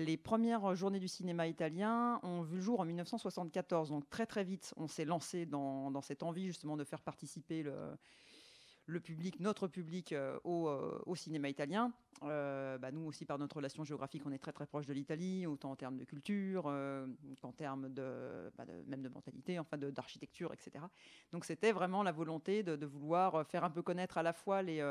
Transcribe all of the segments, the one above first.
Les premières euh, journées du cinéma italien ont vu le jour en 1974, donc très très vite on s'est lancé dans, cette envie justement de faire participer le, le public, notre public euh, euh, au, cinéma italien. Bah, nous aussi par notre relation géographique on est très très proche de l'Italie, autant en termes de culture qu'en termes bah, de, même de mentalité, enfin d'architecture, etc. Donc c'était vraiment la volonté de, vouloir faire un peu connaître à la fois les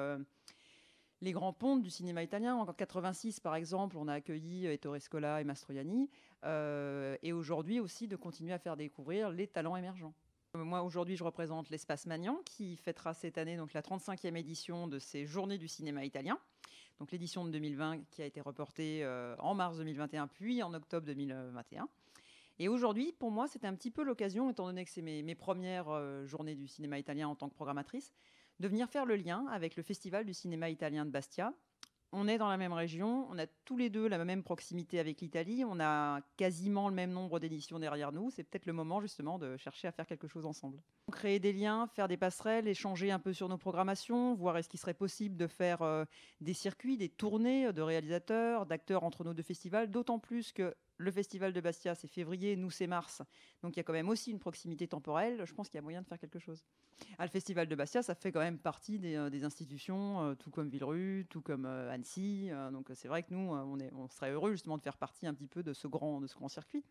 les grands pontes du cinéma italien. En 86, par exemple, on a accueilli euh, Ettore Scola et Mastroianni. Euh, et aujourd'hui aussi, de continuer à faire découvrir les talents émergents. Euh, moi, aujourd'hui, je représente l'Espace Magnan, qui fêtera cette année donc, la 35e édition de ces Journées du cinéma italien. Donc l'édition de 2020 qui a été reportée en mars 2021, puis en octobre 2021. Et aujourd'hui, pour moi, c'était un petit peu l'occasion, étant donné que c'est mes, premières journées du cinéma italien en tant que programmatrice, de venir faire le lien avec le Festival du cinéma italien de Bastia. On est dans la même région, on a tous les deux la même proximité avec l'Italie, on a quasiment le même nombre d'éditions derrière nous. C'est peut-être le moment justement de chercher à faire quelque chose ensemble. Créer des liens, faire des passerelles, échanger un peu sur nos programmations, voir est-ce qu'il serait possible de faire euh, des circuits, des tournées euh, de réalisateurs, d'acteurs entre nos deux festivals, d'autant plus que le festival de Bastia, c'est février, nous, c'est mars. Donc il y a quand même aussi une proximité temporelle. Je pense qu'il y a moyen de faire quelque chose. Ah, le festival de Bastia, ça fait quand même partie des, euh, institutions, euh, tout comme Villerue, tout comme euh, Annecy. donc c'est vrai que nous, on, serait heureux justement de faire partie un petit peu de ce grand, de ce grand circuit.